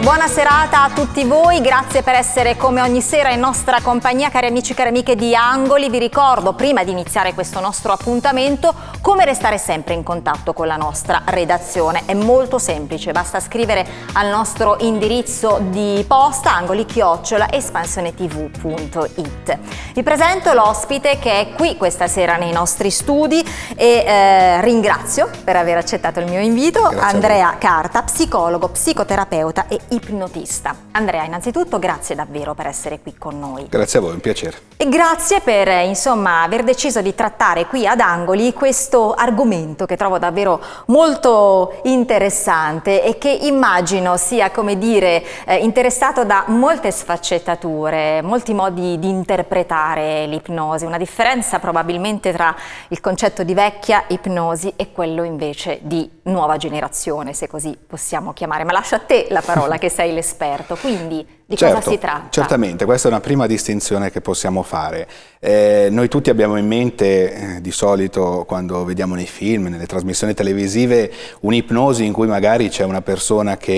Una buona serata a tutti voi, grazie per essere come ogni sera in nostra compagnia, cari amici e cari amiche di Angoli. Vi ricordo, prima di iniziare questo nostro appuntamento, come restare sempre in contatto con la nostra redazione. È molto semplice, basta scrivere al nostro indirizzo di posta angoli-espansionetv.it. Vi presento l'ospite che è qui questa sera nei nostri studi e eh, ringrazio per aver accettato il mio invito grazie Andrea Carta, psicologo, psicoterapeuta e ipnotista. Andrea, innanzitutto grazie davvero per essere qui con noi. Grazie a voi, un piacere. E grazie per eh, insomma, aver deciso di trattare qui ad Angoli questo argomento che trovo davvero molto interessante e che immagino sia, come dire, eh, interessato da molte sfaccettature, molti modi di interpretare l'ipnosi, una differenza probabilmente tra il concetto di vecchia ipnosi e quello invece di nuova generazione, se così possiamo chiamare. Ma lascio a te la parola parola che sei l'esperto, quindi di certo, cosa si certo, tratta? Certamente, questa è una prima distinzione che possiamo fare. Eh, noi tutti abbiamo in mente, eh, di solito quando vediamo nei film, nelle trasmissioni televisive, un'ipnosi in cui magari c'è una persona che...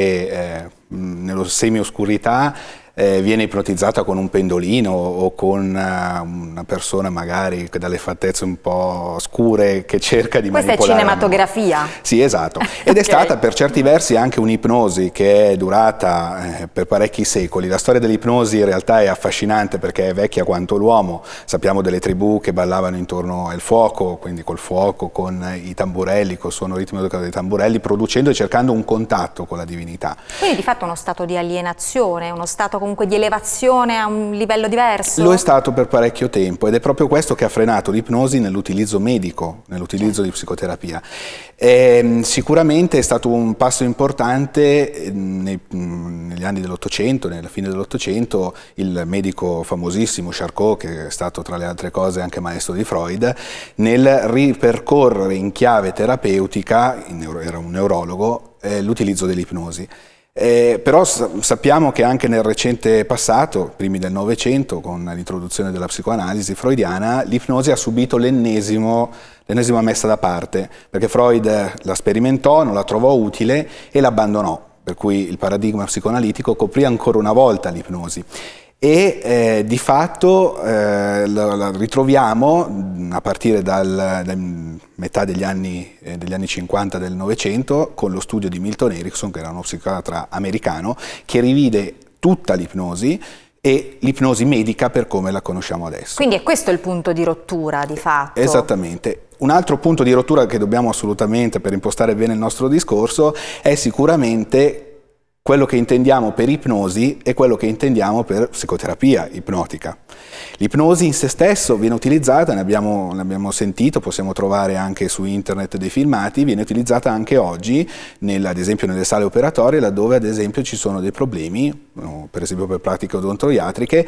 Eh, nello semioscurità eh, viene ipnotizzata con un pendolino o con uh, una persona magari dalle fattezze un po' scure che cerca di Questa manipolare. Questa è cinematografia? Sì, esatto. Ed okay. è stata per certi versi anche un'ipnosi che è durata eh, per parecchi secoli. La storia dell'ipnosi in realtà è affascinante perché è vecchia quanto l'uomo. Sappiamo delle tribù che ballavano intorno al fuoco, quindi col fuoco, con i tamburelli, col suono ritmico dei tamburelli, producendo e cercando un contatto con la divinità. Quindi di fatto uno stato di alienazione, uno stato comunque comunque di elevazione a un livello diverso? Lo è stato per parecchio tempo ed è proprio questo che ha frenato l'ipnosi nell'utilizzo medico, nell'utilizzo di psicoterapia. Eh, sicuramente è stato un passo importante ehm, nei, negli anni dell'Ottocento, nella fine dell'Ottocento, il medico famosissimo Charcot, che è stato tra le altre cose anche maestro di Freud, nel ripercorrere in chiave terapeutica, era un neurologo, eh, l'utilizzo dell'ipnosi. Eh, però sappiamo che anche nel recente passato, primi del Novecento, con l'introduzione della psicoanalisi freudiana, l'ipnosi ha subito l'ennesima messa da parte, perché Freud la sperimentò, non la trovò utile e l'abbandonò, per cui il paradigma psicoanalitico coprì ancora una volta l'ipnosi e eh, di fatto eh, la, la, ritroviamo mm, a partire dal, da metà degli anni, eh, degli anni 50 del Novecento con lo studio di Milton Erickson, che era uno psichiatra americano, che rivide tutta l'ipnosi e l'ipnosi medica per come la conosciamo adesso. Quindi è questo il punto di rottura di eh, fatto. Esattamente. Un altro punto di rottura che dobbiamo assolutamente per impostare bene il nostro discorso è sicuramente quello che intendiamo per ipnosi e quello che intendiamo per psicoterapia ipnotica. L'ipnosi in se stesso viene utilizzata, ne abbiamo, ne abbiamo, sentito, possiamo trovare anche su internet dei filmati, viene utilizzata anche oggi, nel, ad esempio nelle sale operatorie, laddove ad esempio ci sono dei problemi, per esempio per pratiche odontoiatriche,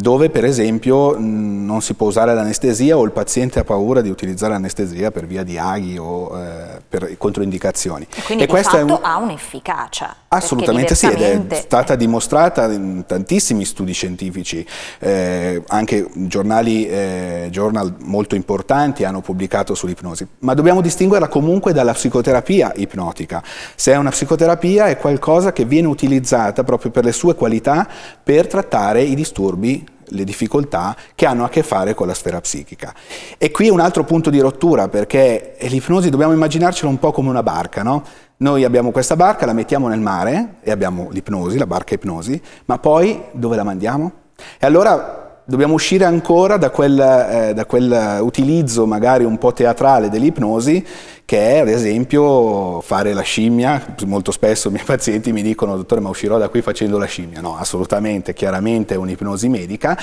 dove per esempio non si può usare l'anestesia o il paziente ha paura di utilizzare l'anestesia per via di aghi o eh, per controindicazioni. E quindi e questo un... ha un'efficacia. Assolutamente sì, ed è stata dimostrata in tantissimi studi scientifici, eh, anche giornali, eh, journal molto importanti hanno pubblicato sull'ipnosi, ma dobbiamo distinguerla comunque dalla psicoterapia ipnotica. Se è una psicoterapia è qualcosa che viene utilizzata proprio per le sue qualità per trattare i disturbi disturbi, le difficoltà che hanno a che fare con la sfera psichica. E qui è un altro punto di rottura perché l'ipnosi dobbiamo immaginarcela un po' come una barca, no? Noi abbiamo questa barca, la mettiamo nel mare e abbiamo l'ipnosi, la barca ipnosi, ma poi dove la mandiamo? E allora dobbiamo uscire ancora da quel, eh, da quel utilizzo magari un po' teatrale dell'ipnosi che è ad esempio fare la scimmia, molto spesso i miei pazienti mi dicono dottore ma uscirò da qui facendo la scimmia, no assolutamente, chiaramente è un'ipnosi medica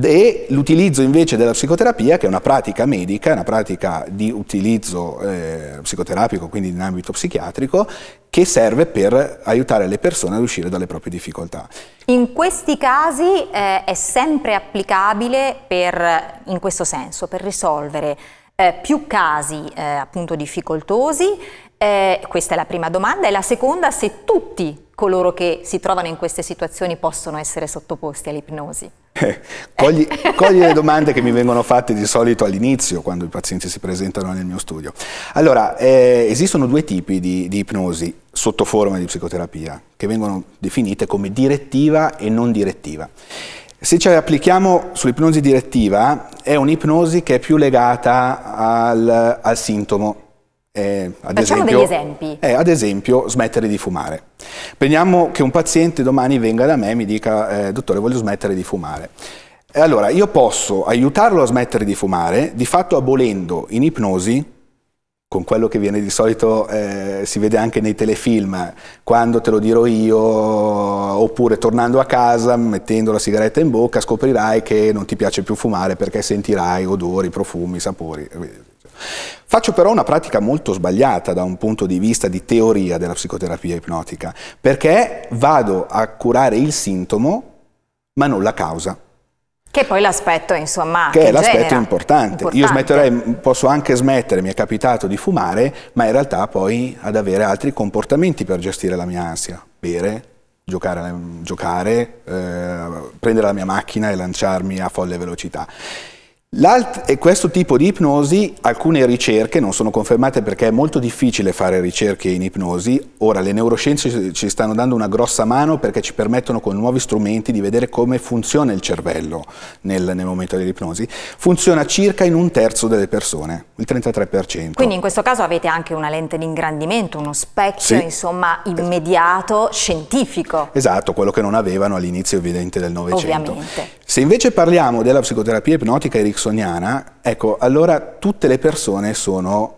e l'utilizzo invece della psicoterapia che è una pratica medica, una pratica di utilizzo eh, psicoterapico, quindi in ambito psichiatrico, che serve per aiutare le persone ad uscire dalle proprie difficoltà. In questi casi eh, è sempre applicabile per, in questo senso, per risolvere eh, più casi eh, appunto difficoltosi? Eh, questa è la prima domanda. E la seconda, se tutti coloro che si trovano in queste situazioni possono essere sottoposti all'ipnosi. Eh, cogli, cogli, le domande che mi vengono fatte di solito all'inizio quando i pazienti si presentano nel mio studio. Allora, eh, esistono due tipi di, di, ipnosi sotto forma di psicoterapia che vengono definite come direttiva e non direttiva. Se ci applichiamo sull'ipnosi direttiva, è un'ipnosi che è più legata al, al sintomo. Eh, ad Facciamo esempio, degli esempi. Eh, ad esempio, smettere di fumare. Prendiamo che un paziente domani venga da me e mi dica, eh, dottore, voglio smettere di fumare. Allora, io posso aiutarlo a smettere di fumare, di fatto abolendo in ipnosi con quello che viene di solito eh, si vede anche nei telefilm, quando te lo dirò io, oppure tornando a casa, mettendo la sigaretta in bocca, scoprirai che non ti piace più fumare perché sentirai odori, profumi, sapori. Faccio però una pratica molto sbagliata da un punto di vista di teoria della psicoterapia ipnotica, perché vado a curare il sintomo ma non la causa. Che poi l'aspetto, insomma, che, che è l'aspetto importante. importante. Io smetterei, posso anche smettere, mi è capitato di fumare, ma in realtà poi ad avere altri comportamenti per gestire la mia ansia. Bere, giocare, giocare eh, prendere la mia macchina e lanciarmi a folle velocità. L'alt- e questo tipo di ipnosi, alcune ricerche non sono confermate perché è molto difficile fare ricerche in ipnosi. Ora le neuroscienze ci stanno dando una grossa mano perché ci permettono con nuovi strumenti di vedere come funziona il cervello nel, nel momento dell'ipnosi. Funziona circa in un terzo delle persone, il 33%. Quindi in questo caso avete anche una lente di ingrandimento, uno specchio sì. insomma esatto. immediato, scientifico. Esatto, quello che non avevano all'inizio evidente del Novecento. Ovviamente. Se invece parliamo della psicoterapia ipnotica, Eric ericksoniana, ecco, allora tutte le persone sono,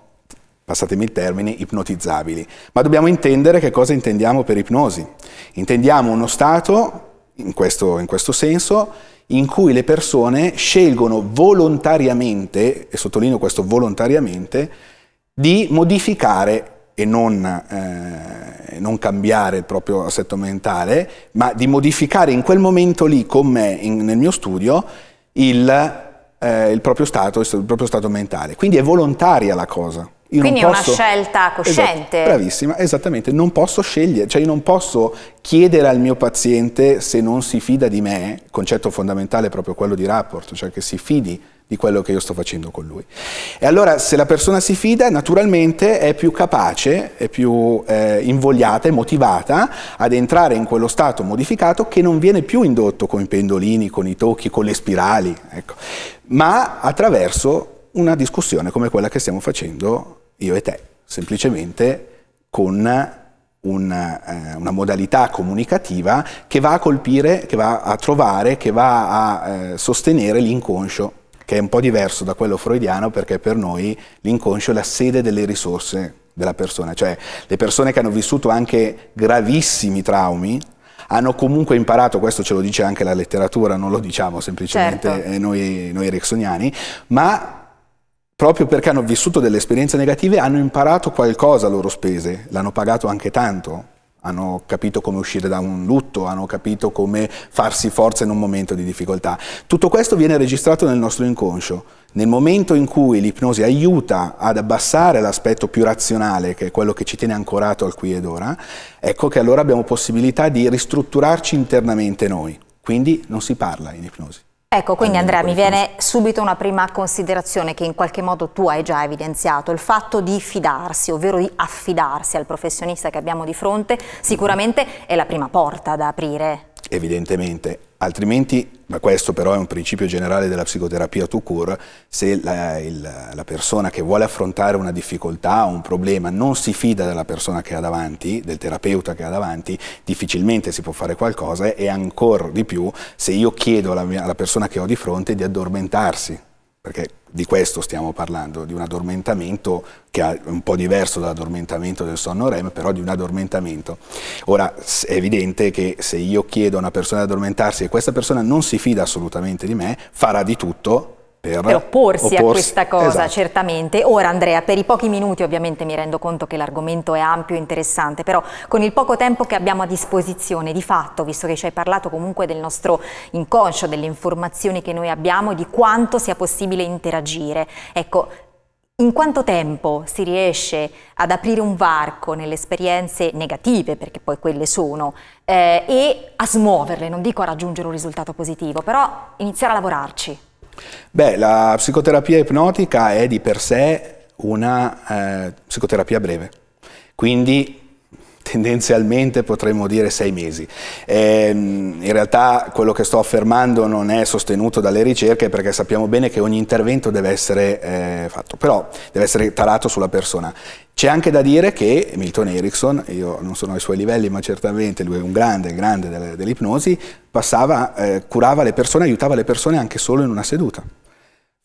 passatemi il termine, ipnotizzabili. Ma dobbiamo intendere che cosa intendiamo per ipnosi. Intendiamo uno stato, in questo, in questo senso, in cui le persone scelgono volontariamente, e sottolineo questo volontariamente, di modificare e non, eh, non, cambiare il proprio assetto mentale, ma di modificare in quel momento lì con me, in, nel mio studio, il eh, il, proprio stato, il proprio stato mentale. Quindi è volontaria la cosa. Io Quindi è posso... una scelta esatto, cosciente. Esatto, bravissima, esattamente. Non posso scegliere, cioè io non posso chiedere al mio paziente se non si fida di me, concetto fondamentale è proprio quello di rapport, cioè che si fidi di quello che io sto facendo con lui. E allora se la persona si fida, naturalmente è più capace, è più eh, invogliata e motivata ad entrare in quello stato modificato che non viene più indotto con i pendolini, con i tocchi, con le spirali, ecco, ma attraverso una discussione come quella che stiamo facendo io e te, semplicemente con una, eh, una, modalità comunicativa che va a colpire, che va a trovare, che va a eh, sostenere l'inconscio che è un po' diverso da quello freudiano perché per noi l'inconscio è la sede delle risorse della persona, cioè le persone che hanno vissuto anche gravissimi traumi hanno comunque imparato, questo ce lo dice anche la letteratura, non lo diciamo semplicemente certo. Eh, noi, noi ericksoniani, ma proprio perché hanno vissuto delle esperienze negative hanno imparato qualcosa a loro spese, l'hanno pagato anche tanto hanno capito come uscire da un lutto, hanno capito come farsi forza in un momento di difficoltà. Tutto questo viene registrato nel nostro inconscio. Nel momento in cui l'ipnosi aiuta ad abbassare l'aspetto più razionale, che è quello che ci tiene ancorato al qui ed ora, ecco che allora abbiamo possibilità di ristrutturarci internamente noi. Quindi non si parla in ipnosi. Ecco, quindi Andrea mi viene subito una prima considerazione che in qualche modo tu hai già evidenziato, il fatto di fidarsi, ovvero di affidarsi al professionista che abbiamo di fronte, sicuramente è la prima porta da aprire evidentemente, altrimenti, ma questo però è un principio generale della psicoterapia to cure, se la, il, la, persona che vuole affrontare una difficoltà o un problema non si fida della persona che ha davanti, del terapeuta che ha davanti, difficilmente si può fare qualcosa e ancora di più se io chiedo alla, mia, alla persona che ho di fronte di addormentarsi, perché di questo stiamo parlando, di un addormentamento che è un po' diverso dall'addormentamento del sonno REM, però di un addormentamento. Ora è evidente che se io chiedo a una persona di addormentarsi e questa persona non si fida assolutamente di me, farà di tutto per, per opporsi, opporsi, a questa cosa, esatto. certamente. Ora Andrea, per i pochi minuti ovviamente mi rendo conto che l'argomento è ampio e interessante, però con il poco tempo che abbiamo a disposizione, di fatto, visto che ci hai parlato comunque del nostro inconscio, delle informazioni che noi abbiamo, e di quanto sia possibile interagire, ecco, in quanto tempo si riesce ad aprire un varco nelle esperienze negative, perché poi quelle sono, eh, e a smuoverle, non dico a raggiungere un risultato positivo, però iniziare a lavorarci? Beh, la psicoterapia ipnotica è di per sé una eh, psicoterapia breve, quindi tendenzialmente potremmo dire sei mesi. Ehm, in realtà quello che sto affermando non è sostenuto dalle ricerche perché sappiamo bene che ogni intervento deve essere eh, fatto, però deve essere tarato sulla persona. C'è anche da dire che Milton Erickson, io non sono ai suoi livelli ma certamente lui è un grande, grande dell'ipnosi, eh, curava le persone, aiutava le persone anche solo in una seduta.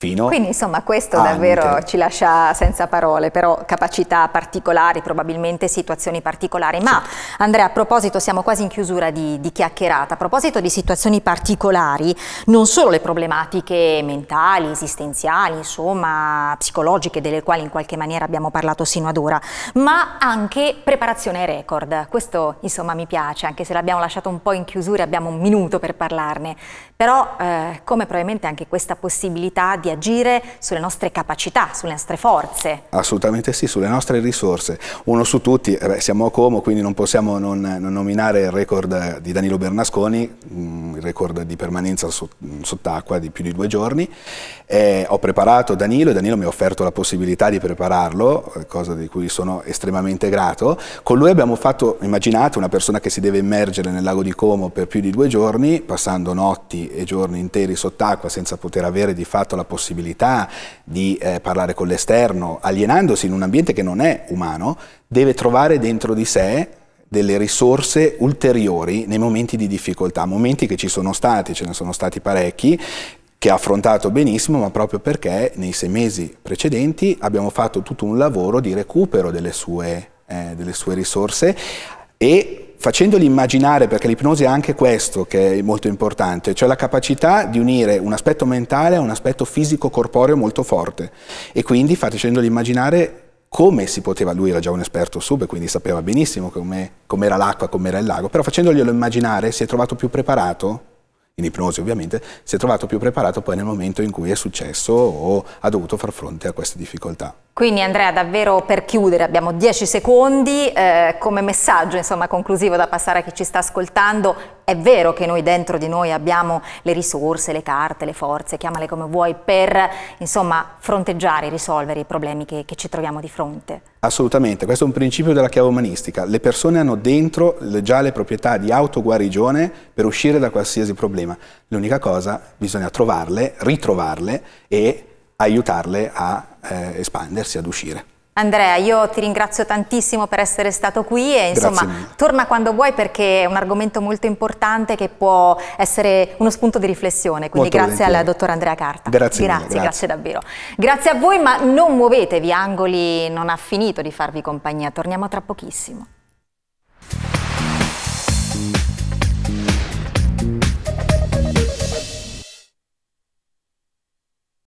Fino Quindi insomma questo davvero ci lascia senza parole, però capacità particolari, probabilmente situazioni particolari. Ma sì. Andrea, a proposito, siamo quasi in chiusura di, di, chiacchierata, a proposito di situazioni particolari, non solo le problematiche mentali, esistenziali, insomma psicologiche delle quali in qualche maniera abbiamo parlato sino ad ora, ma anche preparazione ai record. Questo insomma mi piace, anche se l'abbiamo lasciato un po' in chiusura, abbiamo un minuto per parlarne, però eh, come probabilmente anche questa possibilità di agire sulle nostre capacità, sulle nostre forze. Assolutamente sì, sulle nostre risorse. Uno su tutti, eh beh, siamo a Como, quindi non possiamo non, non nominare il record di Danilo Bernasconi, mh, mm, il record di permanenza sott'acqua di più di due giorni. Eh, ho preparato Danilo e Danilo mi ha offerto la possibilità di prepararlo, eh, cosa di cui sono estremamente grato. Con lui abbiamo fatto, immaginate, una persona che si deve immergere nel lago di Como per più di due giorni, passando notti e giorni interi sott'acqua senza poter avere di fatto la possibilità di eh, parlare con l'esterno, alienandosi in un ambiente che non è umano, deve trovare dentro di sé delle risorse ulteriori nei momenti di difficoltà, momenti che ci sono stati, ce ne sono stati parecchi, che ha affrontato benissimo, ma proprio perché nei sei mesi precedenti abbiamo fatto tutto un lavoro di recupero delle sue, eh, delle sue risorse e facendoli immaginare, perché l'ipnosi è anche questo che è molto importante, cioè la capacità di unire un aspetto mentale a un aspetto fisico-corporeo molto forte e quindi facendoli immaginare come si poteva, lui era già un esperto sub, quindi sapeva benissimo com'era com l'acqua, com'era il lago, però facendoglielo immaginare si è trovato più preparato, in ipnosi ovviamente, si è trovato più preparato poi nel momento in cui è successo o ha dovuto far fronte a queste difficoltà. Quindi Andrea, davvero per chiudere, abbiamo 10 secondi, eh, come messaggio insomma, conclusivo da passare a chi ci sta ascoltando, è vero che noi dentro di noi abbiamo le risorse, le carte, le forze, chiamale come vuoi, per insomma, fronteggiare e risolvere i problemi che, che ci troviamo di fronte. Assolutamente, questo è un principio della chiave umanistica. Le persone hanno dentro già le proprietà di autoguarigione per uscire da qualsiasi problema. L'unica cosa, bisogna trovarle, ritrovarle e aiutarle a eh, espandersi, ad uscire. Andrea, io ti ringrazio tantissimo per essere stato qui e insomma torna quando vuoi perché è un argomento molto importante che può essere uno spunto di riflessione, quindi molto grazie al dottor Andrea Carta. Grazie, grazie, mille, grazie, grazie davvero. Grazie a voi, ma non muovetevi, Angoli non ha finito di farvi compagnia, torniamo tra pochissimo.